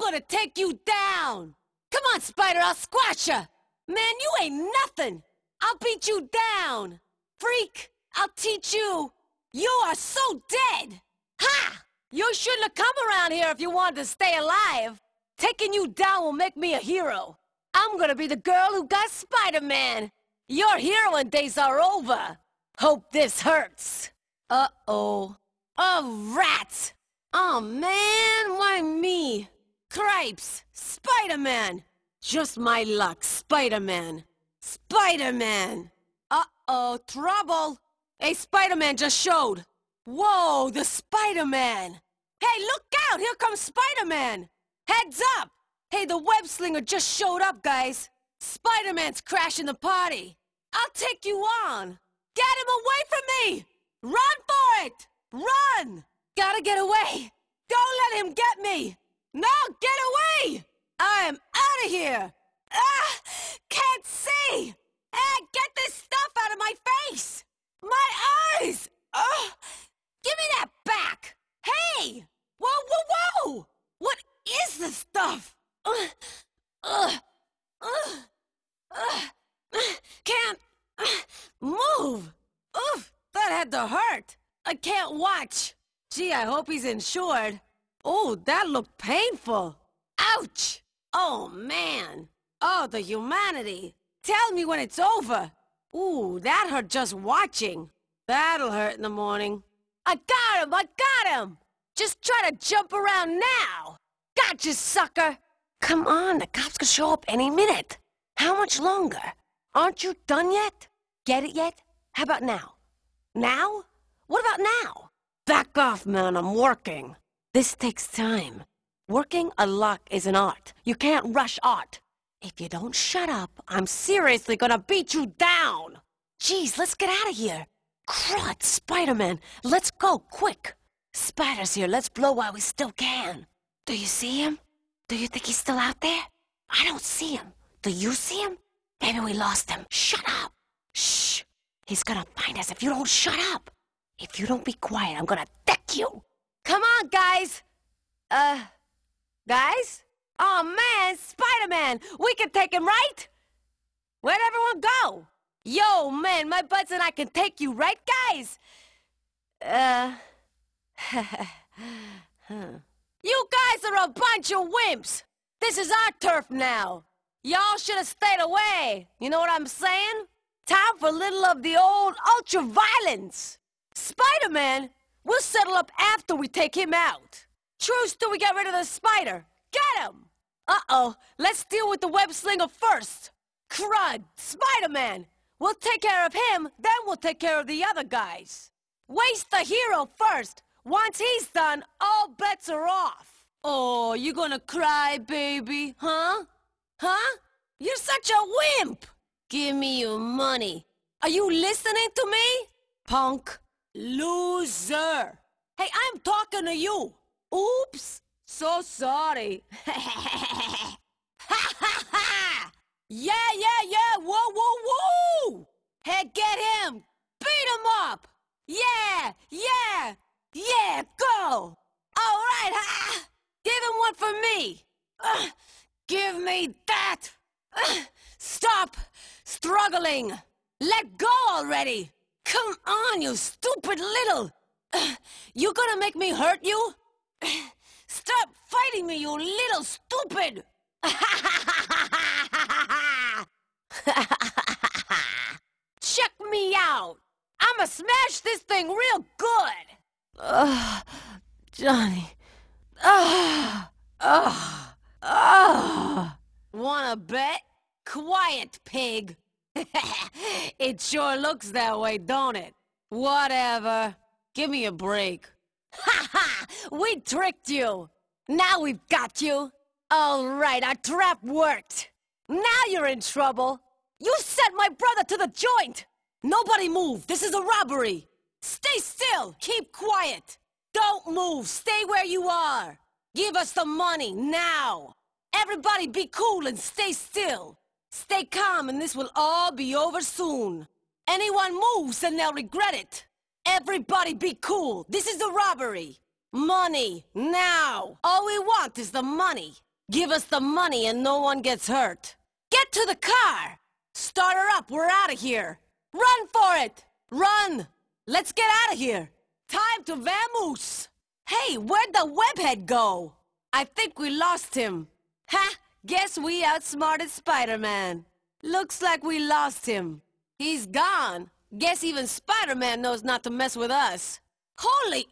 gonna take you down! Come on, Spider, I'll squash ya! Man, you ain't nothing! I'll beat you down! Freak, I'll teach you! You are so dead! Ha! You shouldn't have come around here if you wanted to stay alive! Taking you down will make me a hero! I'm gonna be the girl who got Spider-Man! Your heroine days are over! Hope this hurts! Uh-oh. A rat! Oh man, why me? Cripes! Spider-Man! Just my luck, Spider-Man! Spider-Man! Uh-oh, trouble! Hey, Spider-Man just showed! Whoa, the Spider-Man! Hey, look out! Here comes Spider-Man! Heads up! Hey, the web slinger just showed up, guys! Spider-Man's crashing the party! I'll take you on! Get him away from me! Run for it! Run! Gotta get away! Don't let him get me! No, get away! I'm out of here! Ah! Can't see! Ah, get this stuff out of my face! My eyes! Oh! Give me that back! Hey! Whoa, whoa, whoa! What is this stuff? Uh, uh, uh, uh, can't move! Oof! That had to hurt! I can't watch! Gee, I hope he's insured. Oh, that looked painful. Ouch! Oh, man. Oh, the humanity. Tell me when it's over. Ooh, that hurt just watching. That'll hurt in the morning. I got him! I got him! Just try to jump around now! Gotcha, sucker! Come on, the cops could show up any minute. How much longer? Aren't you done yet? Get it yet? How about now? Now? What about now? Back off, man, I'm working. This takes time. Working a lock is an art. You can't rush art. If you don't shut up, I'm seriously gonna beat you down! Jeez, let's get out of here! Crud, Spider-Man, let's go, quick! Spider's here, let's blow while we still can. Do you see him? Do you think he's still out there? I don't see him. Do you see him? Maybe we lost him. Shut up! Shh! He's gonna find us if you don't shut up! If you don't be quiet, I'm gonna deck you! Come on, guys! Uh, guys? oh, man, Spider-Man! We can take him, right? Where'd everyone go? Yo, man, my buds and I can take you, right, guys? Uh... huh. You guys are a bunch of wimps! This is our turf now! Y'all should have stayed away! You know what I'm saying? Time for a little of the old ultra-violence! Spider-Man We'll settle up after we take him out. Truce till we get rid of the spider. Get him! Uh-oh, let's deal with the web slinger first. Crud, Spider-Man. We'll take care of him, then we'll take care of the other guys. Waste the hero first. Once he's done, all bets are off. Oh, you gonna cry, baby, huh? Huh? You're such a wimp! Give me your money. Are you listening to me? Punk. Loser! Hey, I'm talking to you! Oops! So sorry! Ha ha ha! Yeah, yeah, yeah! Whoa, whoa, whoa! Hey, get him! Beat him up! Yeah! Yeah! Yeah! Go! Alright! Ah! Give him one for me! give me that! stop struggling! Let go already! Come on, you stupid little! You gonna make me hurt you? Stop fighting me, you little stupid! Check me out! I'ma smash this thing real good! Ugh, Johnny. Ugh, ugh, ugh. Wanna bet? Quiet, pig! it sure looks that way, don't it? Whatever. Give me a break. Ha ha! We tricked you! Now we've got you! All right, our trap worked! Now you're in trouble! You sent my brother to the joint! Nobody move! This is a robbery! Stay still! Keep quiet! Don't move! Stay where you are! Give us the money, now! Everybody be cool and stay still! Stay calm and this will all be over soon. Anyone moves and they'll regret it. Everybody be cool. This is a robbery. Money, now. All we want is the money. Give us the money and no one gets hurt. Get to the car. Start her up. We're out of here. Run for it. Run. Let's get out of here. Time to vamoose. Hey, where'd the webhead go? I think we lost him. Huh? Guess we outsmarted Spider-Man. Looks like we lost him. He's gone. Guess even Spider-Man knows not to mess with us. Holy!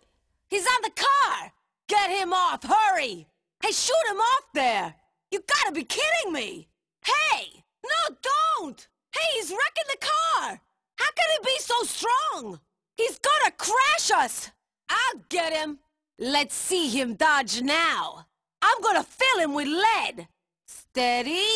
He's on the car! Get him off, hurry! Hey, shoot him off there! You gotta be kidding me! Hey! No, don't! Hey, he's wrecking the car! How can he be so strong? He's gonna crash us! I'll get him! Let's see him dodge now! I'm gonna fill him with lead! Steady.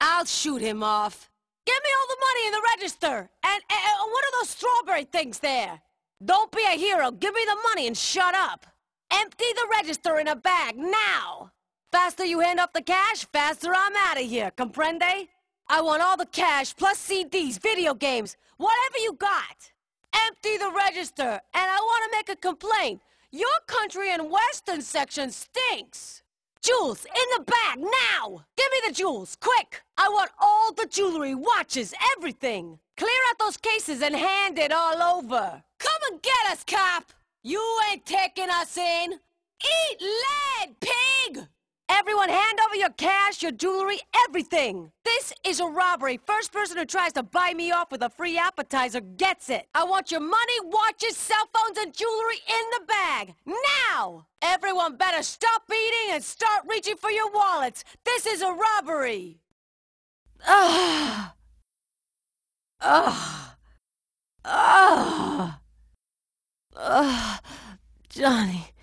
I'll shoot him off. Give me all the money in the register. And, and, and what are those strawberry things there? Don't be a hero. Give me the money and shut up. Empty the register in a bag, now. Faster you hand off the cash, faster I'm out of here. Comprende? I want all the cash, plus CDs, video games, whatever you got. Empty the register, and I want to make a complaint. Your country and western section stinks. Jewels, in the bag, now! Give me the jewels, quick! I want all the jewelry, watches, everything! Clear out those cases and hand it all over! Come and get us, cop! You ain't taking us in! Eat lead, pig! Everyone, hand over your cash, your jewelry, everything. This is a robbery. First person who tries to buy me off with a free appetizer gets it. I want your money, watches, cell phones, and jewelry in the bag. Now! Everyone better stop eating and start reaching for your wallets. This is a robbery. Ugh. Ah. Ugh. Ah. Ugh. Ah. Ugh. Johnny.